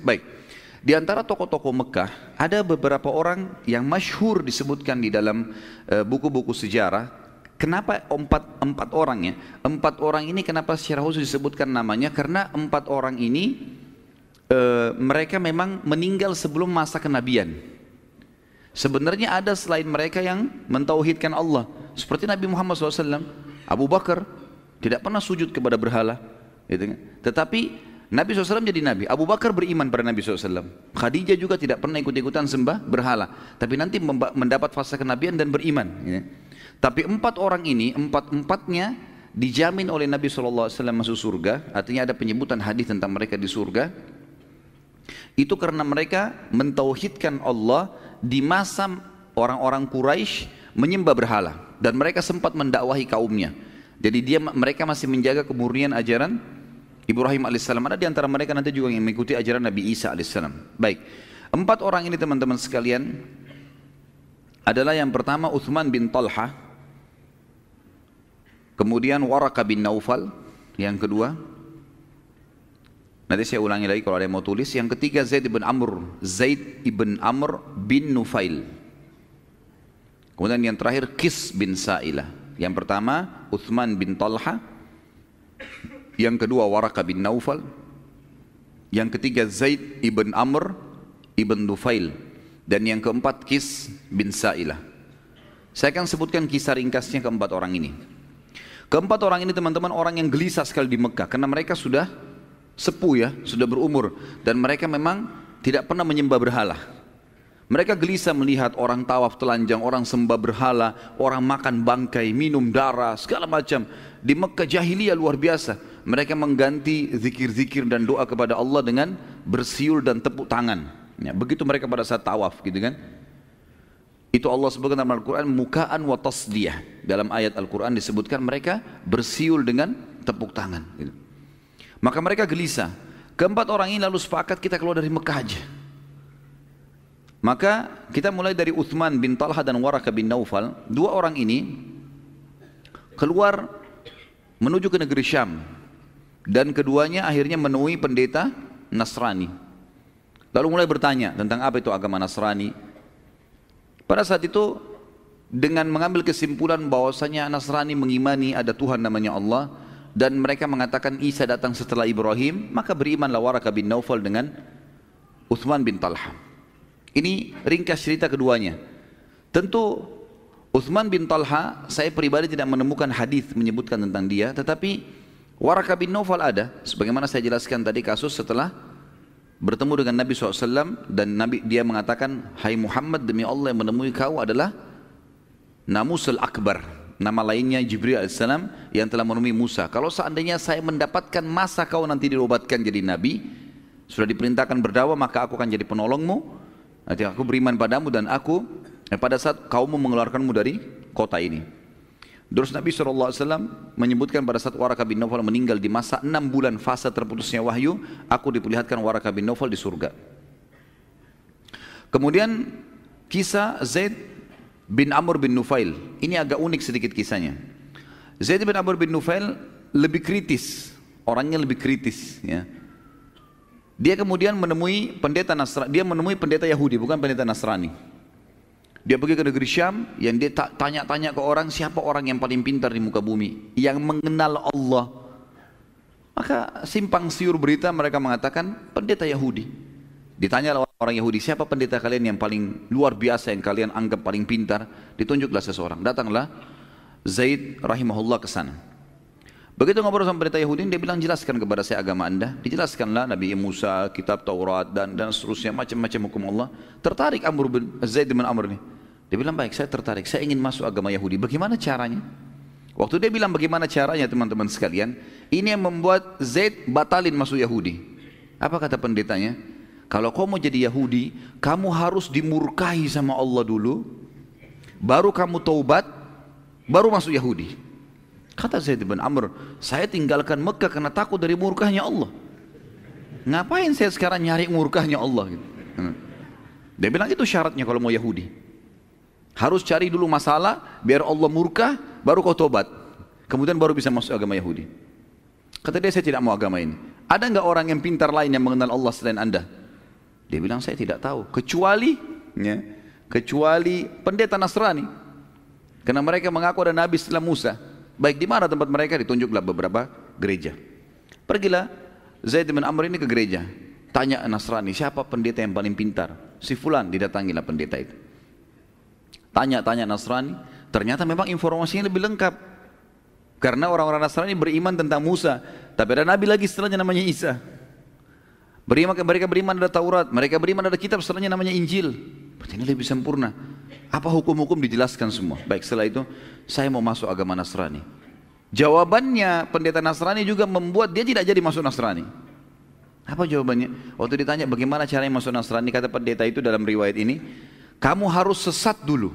Baik, di antara tokoh-tokoh Mekah ada beberapa orang yang masyhur disebutkan di dalam eh, buku-buku sejarah Kenapa empat, empat orang ya? Empat orang ini kenapa secara khusus disebutkan namanya? Karena empat orang ini e, mereka memang meninggal sebelum masa kenabian. Sebenarnya ada selain mereka yang mentauhidkan Allah. Seperti Nabi Muhammad SAW, Abu Bakar tidak pernah sujud kepada berhala. Gitu kan? Tetapi Nabi SAW jadi Nabi. Abu Bakar beriman pada Nabi SAW. Khadijah juga tidak pernah ikut-ikutan sembah berhala. Tapi nanti mendapat fase kenabian dan beriman. Ya. Tapi empat orang ini, empat-empatnya dijamin oleh Nabi SAW masuk surga. Artinya ada penyebutan hadis tentang mereka di surga. Itu karena mereka mentauhidkan Allah di masa orang-orang Quraisy menyembah berhala dan mereka sempat mendakwahi kaumnya. Jadi dia mereka masih menjaga kemurnian ajaran Ibrahim alaihissalam. Ada di antara mereka nanti juga yang mengikuti ajaran Nabi Isa alaihissalam. Baik. Empat orang ini teman-teman sekalian adalah yang pertama Uthman bin Talha, kemudian Waraka bin Naufal, yang kedua Nanti saya ulangi lagi kalau ada yang mau tulis. Yang ketiga Zaid ibn Amr. Zaid ibn Amr bin Nufail. Kemudian yang terakhir Kis bin Sa'ilah. Yang pertama Uthman bin Talha yang kedua Waraka bin Naufal, yang ketiga Zaid ibn Amr ibn Dufail, dan yang keempat Kis bin Sa'ilah. Saya akan sebutkan kisah ringkasnya keempat orang ini. Keempat orang ini teman-teman orang yang gelisah sekali di Mekah karena mereka sudah sepuh ya, sudah berumur dan mereka memang tidak pernah menyembah berhala. Mereka gelisah melihat orang tawaf telanjang, orang sembah berhala, orang makan bangkai, minum darah, segala macam. Di Mekah jahiliyah luar biasa. Mereka mengganti zikir-zikir dan doa kepada Allah dengan bersiul dan tepuk tangan. Ya, begitu mereka pada saat tawaf gitu kan. Itu Allah sebutkan dalam Al-Quran, mukaan wa tasdiyah. Dalam ayat Al-Quran disebutkan mereka bersiul dengan tepuk tangan. Gitu. Maka mereka gelisah. Keempat orang ini lalu sepakat kita keluar dari Mekah aja. Maka kita mulai dari Uthman bin Talha dan Waraka bin Naufal. Dua orang ini keluar menuju ke negeri Syam. Dan keduanya akhirnya menemui pendeta Nasrani. Lalu mulai bertanya tentang apa itu agama Nasrani. Pada saat itu dengan mengambil kesimpulan bahwasanya Nasrani mengimani ada Tuhan namanya Allah dan mereka mengatakan Isa datang setelah Ibrahim, maka berimanlah Waraka bin Naufal dengan Uthman bin Talha. Ini ringkas cerita keduanya. Tentu Uthman bin Talha, saya pribadi tidak menemukan hadis menyebutkan tentang dia, tetapi Waraka bin Nawfal ada, sebagaimana saya jelaskan tadi kasus setelah bertemu dengan Nabi SAW dan Nabi dia mengatakan, Hai Muhammad demi Allah yang menemui kau adalah Namusul Akbar, nama lainnya Jibril AS yang telah menemui Musa. Kalau seandainya saya mendapatkan masa kau nanti dirobatkan jadi Nabi, sudah diperintahkan berdakwah maka aku akan jadi penolongmu, Artinya aku beriman padamu dan aku eh, pada saat kaummu mengeluarkanmu dari kota ini. Terus Nabi SAW menyebutkan pada saat Waraka bin novel meninggal di masa enam bulan fase terputusnya wahyu, aku diperlihatkan Waraka bin novel di surga. Kemudian kisah Zaid bin Amr bin Nufail. Ini agak unik sedikit kisahnya. Zaid bin Amr bin Nufail lebih kritis, orangnya lebih kritis ya dia kemudian menemui pendeta Nasrani, dia menemui pendeta Yahudi, bukan pendeta Nasrani. Dia pergi ke negeri Syam, yang dia tanya-tanya ke orang siapa orang yang paling pintar di muka bumi, yang mengenal Allah. Maka simpang siur berita mereka mengatakan pendeta Yahudi. Ditanya orang Yahudi, siapa pendeta kalian yang paling luar biasa yang kalian anggap paling pintar? Ditunjuklah seseorang. Datanglah Zaid rahimahullah ke sana. Begitu ngobrol sama pendeta Yahudi, dia bilang jelaskan kepada saya agama anda. Dijelaskanlah Nabi Musa, kitab Taurat dan dan seterusnya macam-macam hukum Allah. Tertarik Amr bin Zaid bin Amr ini. Dia bilang baik, saya tertarik. Saya ingin masuk agama Yahudi. Bagaimana caranya? Waktu dia bilang bagaimana caranya teman-teman sekalian, ini yang membuat Zaid batalin masuk Yahudi. Apa kata pendetanya? Kalau kau mau jadi Yahudi, kamu harus dimurkahi sama Allah dulu, baru kamu taubat, baru masuk Yahudi. Kata Zaid bin Amr, saya tinggalkan Mekah karena takut dari murkahnya Allah. Ngapain saya sekarang nyari murkahnya Allah? Gitu. Hmm. Dia bilang itu syaratnya kalau mau Yahudi. Harus cari dulu masalah, biar Allah murka baru kau tobat. Kemudian baru bisa masuk agama Yahudi. Kata dia, saya tidak mau agama ini. Ada nggak orang yang pintar lain yang mengenal Allah selain anda? Dia bilang, saya tidak tahu. Kecuali, ya, kecuali pendeta Nasrani. Karena mereka mengaku ada Nabi setelah Musa. Baik di mana tempat mereka ditunjuklah beberapa gereja. Pergilah Zaid bin Amr ini ke gereja. Tanya Nasrani, siapa pendeta yang paling pintar? Si Fulan didatangilah pendeta itu. Tanya-tanya Nasrani, ternyata memang informasinya lebih lengkap. Karena orang-orang Nasrani beriman tentang Musa, tapi ada nabi lagi setelahnya namanya Isa. Beriman mereka beriman ada Taurat, mereka beriman ada kitab setelahnya namanya Injil. Berarti ini lebih sempurna. Apa hukum-hukum dijelaskan semua. Baik setelah itu saya mau masuk agama Nasrani. Jawabannya pendeta Nasrani juga membuat dia tidak jadi masuk Nasrani. Apa jawabannya? Waktu ditanya bagaimana caranya masuk Nasrani kata pendeta itu dalam riwayat ini. Kamu harus sesat dulu.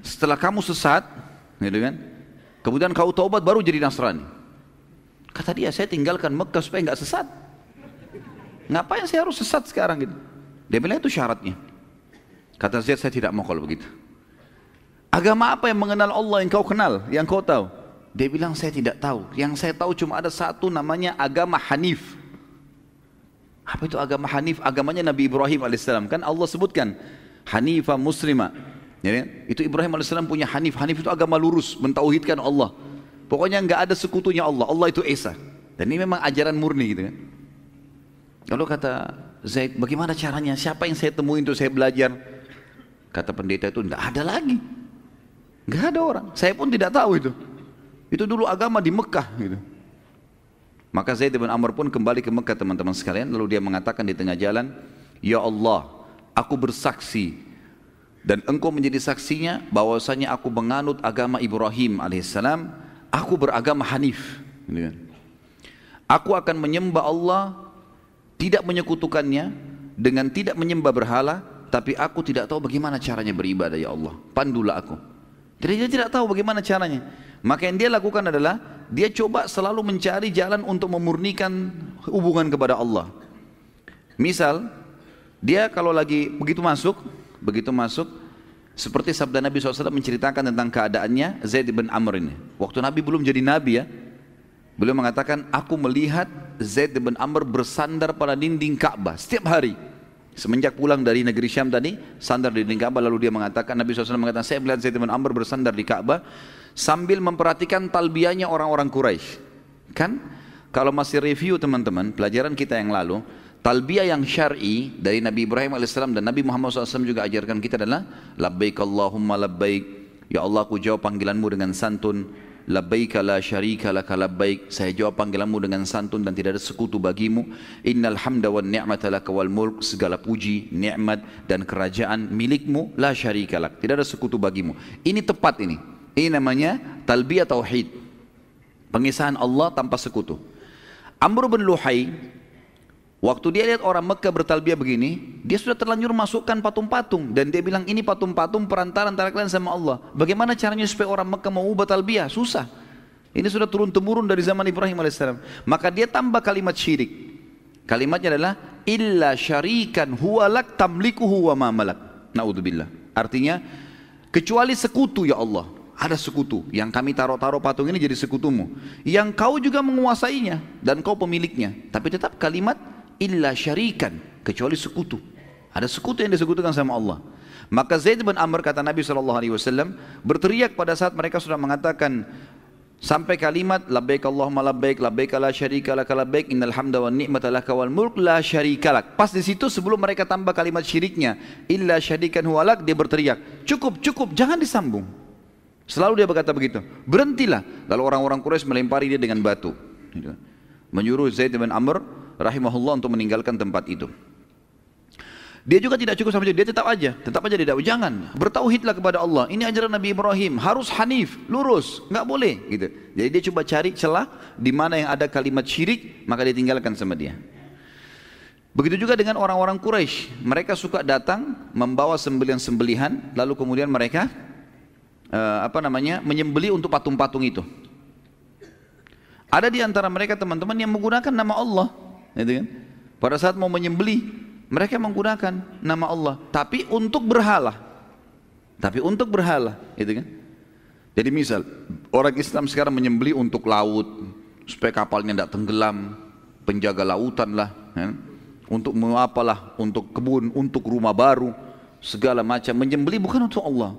Setelah kamu sesat, gitu kan? Kemudian kau taubat baru jadi Nasrani. Kata dia, saya tinggalkan Mekah supaya nggak sesat. Ngapain saya harus sesat sekarang gitu? Dia bilang itu syaratnya. Kata Zaid, saya tidak mau kalau begitu. Agama apa yang mengenal Allah yang kau kenal, yang kau tahu? Dia bilang, saya tidak tahu. Yang saya tahu cuma ada satu namanya agama Hanif. Apa itu agama Hanif? Agamanya Nabi Ibrahim AS. Kan Allah sebutkan, Hanifah Muslimah. Ya, ya, itu Ibrahim AS punya Hanif. Hanif itu agama lurus, mentauhidkan Allah. Pokoknya nggak ada sekutunya Allah. Allah itu Esa. Dan ini memang ajaran murni gitu kan. Lalu kata Zaid, bagaimana caranya? Siapa yang saya temuin untuk saya belajar? Kata pendeta itu nggak ada lagi. Nggak ada orang. Saya pun tidak tahu itu. Itu dulu agama di Mekah gitu. Maka Zaid bin Amr pun kembali ke Mekah teman-teman sekalian. Lalu dia mengatakan di tengah jalan, Ya Allah, aku bersaksi dan engkau menjadi saksinya bahwasanya aku menganut agama Ibrahim alaihissalam. Aku beragama Hanif. Gitu kan. Aku akan menyembah Allah, tidak menyekutukannya, dengan tidak menyembah berhala tapi aku tidak tahu bagaimana caranya beribadah ya Allah. Pandulah aku. Jadi dia tidak tahu bagaimana caranya. Maka yang dia lakukan adalah dia coba selalu mencari jalan untuk memurnikan hubungan kepada Allah. Misal dia kalau lagi begitu masuk, begitu masuk seperti sabda Nabi SAW menceritakan tentang keadaannya Zaid bin Amr ini. Waktu Nabi belum jadi Nabi ya, beliau mengatakan, aku melihat Zaid bin Amr bersandar pada dinding Ka'bah setiap hari. Semenjak pulang dari negeri Syam tadi, sandar di Ka'bah lalu dia mengatakan, Nabi SAW mengatakan, saya melihat Zaid bin Amr bersandar di Ka'bah sambil memperhatikan talbiahnya orang-orang Quraisy. Kan kalau masih review teman-teman, pelajaran kita yang lalu, talbiyah yang syar'i dari Nabi Ibrahim AS dan Nabi Muhammad SAW juga ajarkan kita adalah labbaik Allahumma labbaik, ya Allah aku jawab panggilanmu dengan santun, labbaik la syarika laka labbaik saya jawab panggilanmu dengan santun dan tidak ada sekutu bagimu innal hamda wan ni'mata laka wal mulk segala puji nikmat dan kerajaan milikmu la syarika lak tidak ada sekutu bagimu ini tepat ini ini namanya talbiyah tauhid pengisahan Allah tanpa sekutu Amr bin Luhai Waktu dia lihat orang Mekah bertalbiah begini, dia sudah terlanjur masukkan patung-patung dan dia bilang ini patung-patung perantara antara kalian sama Allah. Bagaimana caranya supaya orang Mekah mau ubah talbiah? Susah. Ini sudah turun temurun dari zaman Ibrahim alaihissalam. Maka dia tambah kalimat syirik. Kalimatnya adalah illa syarikan huwalak tamlikuhu wa ma malak. Naudzubillah. Artinya kecuali sekutu ya Allah. Ada sekutu yang kami taruh-taruh patung ini jadi sekutumu. Yang kau juga menguasainya dan kau pemiliknya. Tapi tetap kalimat illa syarikan kecuali sekutu. Ada sekutu yang disekutukan sama Allah. Maka Zaid bin Amr kata Nabi SAW berteriak pada saat mereka sudah mengatakan sampai kalimat labbaik Allahumma labbaik labbaik la syarika lak labbaik innal hamda wan ni'mata lak wal mulk la syarika lak. Pas di situ sebelum mereka tambah kalimat syiriknya illa syarikan huwalak dia berteriak cukup cukup jangan disambung. Selalu dia berkata begitu. Berhentilah. Lalu orang-orang Quraisy melempari dia dengan batu. Gitu. Menyuruh Zaid bin Amr rahimahullah untuk meninggalkan tempat itu. Dia juga tidak cukup sama dia tetap aja, tetap aja tidak jangan bertauhidlah kepada Allah. Ini ajaran Nabi Ibrahim, harus hanif, lurus, nggak boleh gitu. Jadi dia coba cari celah di mana yang ada kalimat syirik, maka dia tinggalkan sama dia. Begitu juga dengan orang-orang Quraisy, mereka suka datang membawa sembelihan-sembelihan, lalu kemudian mereka uh, apa namanya menyembeli untuk patung-patung itu. Ada di antara mereka teman-teman yang menggunakan nama Allah gitu kan? Pada saat mau menyembeli, mereka menggunakan nama Allah, tapi untuk berhala. Tapi untuk berhala, gitu kan? Jadi misal orang Islam sekarang menyembeli untuk laut supaya kapalnya tidak tenggelam, penjaga lautan lah, ya kan? untuk apalah, untuk kebun, untuk rumah baru, segala macam menyembeli bukan untuk Allah.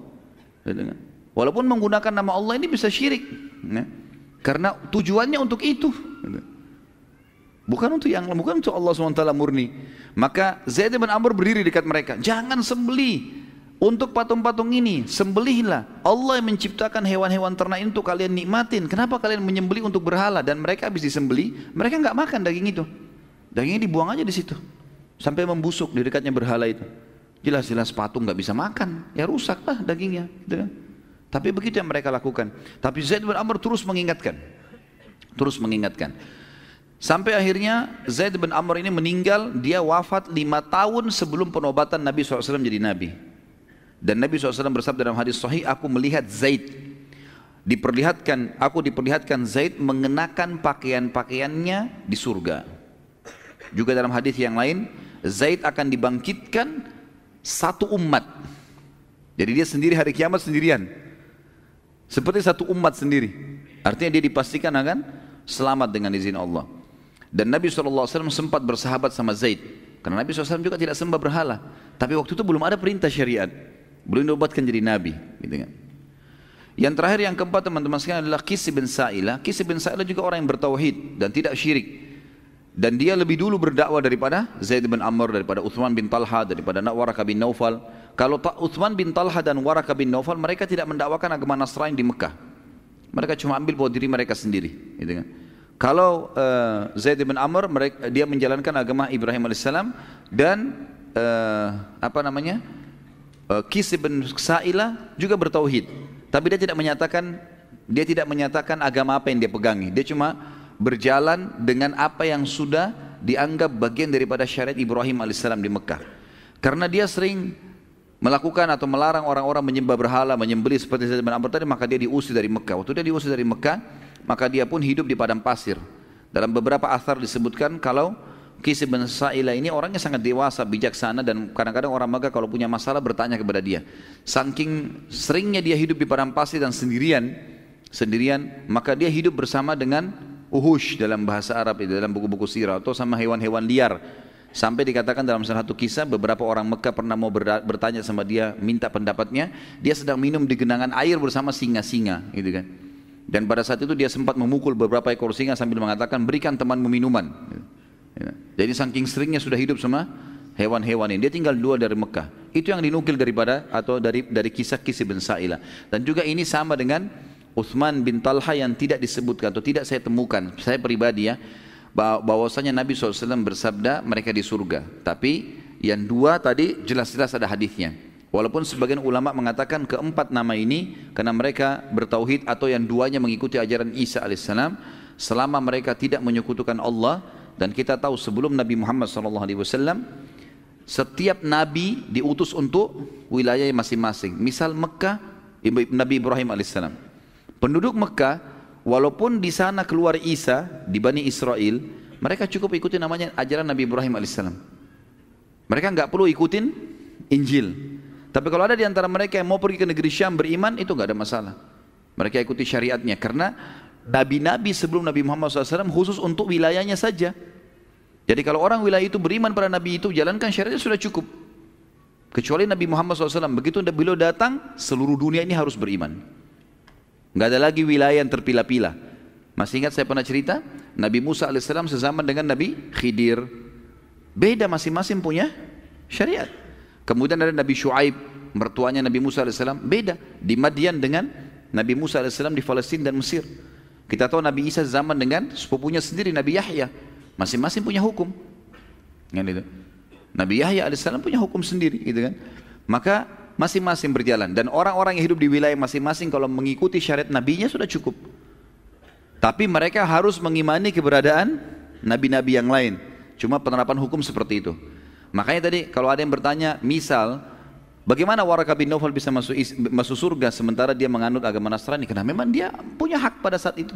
Gitu kan? Walaupun menggunakan nama Allah ini bisa syirik, ya? Kan? karena tujuannya untuk itu. Gitu. Bukan untuk yang bukan untuk Allah SWT murni. Maka Zaid bin Amr berdiri dekat mereka. Jangan sembeli untuk patung-patung ini. Sembelihlah. Allah yang menciptakan hewan-hewan ternak ini untuk kalian nikmatin. Kenapa kalian menyembelih untuk berhala? Dan mereka habis disembelih, mereka nggak makan daging itu. Dagingnya dibuang aja di situ. Sampai membusuk di dekatnya berhala itu. Jelas-jelas patung nggak bisa makan. Ya rusak lah dagingnya. Gitu kan. Tapi begitu yang mereka lakukan. Tapi Zaid bin Amr terus mengingatkan. Terus mengingatkan. Sampai akhirnya Zaid bin Amr ini meninggal, dia wafat lima tahun sebelum penobatan Nabi SAW jadi Nabi. Dan Nabi SAW bersabda dalam hadis sahih, aku melihat Zaid. Diperlihatkan, aku diperlihatkan Zaid mengenakan pakaian-pakaiannya di surga. Juga dalam hadis yang lain, Zaid akan dibangkitkan satu umat. Jadi dia sendiri hari kiamat sendirian. Seperti satu umat sendiri. Artinya dia dipastikan akan selamat dengan izin Allah. Dan Nabi SAW sempat bersahabat sama Zaid. Karena Nabi SAW juga tidak sembah berhala. Tapi waktu itu belum ada perintah syariat. Belum diobatkan jadi Nabi. Gitu kan. Yang terakhir yang keempat teman-teman sekalian adalah Qis bin Sa'ilah. Qis bin Sa'ilah juga orang yang bertauhid dan tidak syirik. Dan dia lebih dulu berdakwah daripada Zaid bin Amr, daripada Uthman bin Talha, daripada Waraka bin Naufal. Kalau Uthman bin Talha dan Waraka bin Naufal mereka tidak mendakwakan agama Nasrani di Mekah. Mereka cuma ambil bahwa diri mereka sendiri. Gitu kan. Kalau uh, Zaid bin Amr mereka, eh, dia menjalankan agama Ibrahim alaihissalam dan uh, apa namanya uh, Kis bin Sa'ilah juga bertauhid, tapi dia tidak menyatakan dia tidak menyatakan agama apa yang dia pegangi. Dia cuma berjalan dengan apa yang sudah dianggap bagian daripada syariat Ibrahim alaihissalam di Mekah. Karena dia sering melakukan atau melarang orang-orang menyembah berhala, menyembelih seperti Zaid bin Amr tadi, maka dia diusir dari Mekah. Waktu dia diusir dari Mekah, maka dia pun hidup di padang pasir. Dalam beberapa asar disebutkan kalau kisah bin Sa'ilah ini orangnya sangat dewasa, bijaksana dan kadang-kadang orang Mekah kalau punya masalah bertanya kepada dia. Saking seringnya dia hidup di padang pasir dan sendirian, sendirian, maka dia hidup bersama dengan uhush dalam bahasa Arab itu dalam buku-buku sirah atau sama hewan-hewan liar. Sampai dikatakan dalam salah satu kisah beberapa orang Mekah pernah mau bertanya sama dia, minta pendapatnya, dia sedang minum di genangan air bersama singa-singa gitu kan. Dan pada saat itu dia sempat memukul beberapa ekor singa sambil mengatakan berikan temanmu minuman. Ya. Jadi saking seringnya sudah hidup sama hewan-hewan ini. Dia tinggal dua dari Mekah. Itu yang dinukil daripada atau dari dari kisah kisah bin Sa'ilah. Dan juga ini sama dengan Uthman bin Talha yang tidak disebutkan atau tidak saya temukan. Saya pribadi ya bahwasanya Nabi SAW bersabda mereka di surga. Tapi yang dua tadi jelas-jelas ada hadisnya. Walaupun sebagian ulama mengatakan keempat nama ini karena mereka bertauhid atau yang duanya mengikuti ajaran Isa alaihissalam selama mereka tidak menyekutukan Allah dan kita tahu sebelum Nabi Muhammad SAW setiap nabi diutus untuk wilayah masing-masing. Misal Mekah Nabi Ibrahim alaihissalam. Penduduk Mekah walaupun di sana keluar Isa di Bani Israel, mereka cukup ikuti namanya ajaran Nabi Ibrahim alaihissalam. Mereka nggak perlu ikutin Injil, tapi kalau ada di antara mereka yang mau pergi ke negeri Syam beriman, itu nggak ada masalah. Mereka ikuti syariatnya karena nabi-nabi sebelum Nabi Muhammad SAW khusus untuk wilayahnya saja. Jadi kalau orang wilayah itu beriman pada nabi itu, jalankan syariatnya sudah cukup. Kecuali Nabi Muhammad SAW, begitu beliau datang, seluruh dunia ini harus beriman. Nggak ada lagi wilayah yang terpilah-pilah. Masih ingat saya pernah cerita, Nabi Musa AS sezaman dengan Nabi Khidir. Beda masing-masing punya syariat. Kemudian ada Nabi Shu'aib, mertuanya Nabi Musa AS. Beda di Madian dengan Nabi Musa AS di Palestina dan Mesir. Kita tahu Nabi Isa zaman dengan sepupunya sendiri Nabi Yahya. Masing-masing punya hukum. Kan Nabi Yahya AS punya hukum sendiri gitu kan. Maka masing-masing berjalan dan orang-orang yang hidup di wilayah masing-masing kalau mengikuti syariat nabinya sudah cukup. Tapi mereka harus mengimani keberadaan nabi-nabi yang lain. Cuma penerapan hukum seperti itu. Makanya tadi kalau ada yang bertanya, misal bagaimana Waraka bin Novel bisa masuk masuk surga sementara dia menganut agama Nasrani? Karena memang dia punya hak pada saat itu.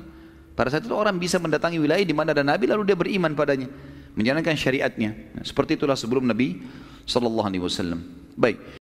Pada saat itu orang bisa mendatangi wilayah di mana ada Nabi lalu dia beriman padanya, menjalankan syariatnya. Nah, seperti itulah sebelum Nabi Shallallahu Alaihi Wasallam. Baik.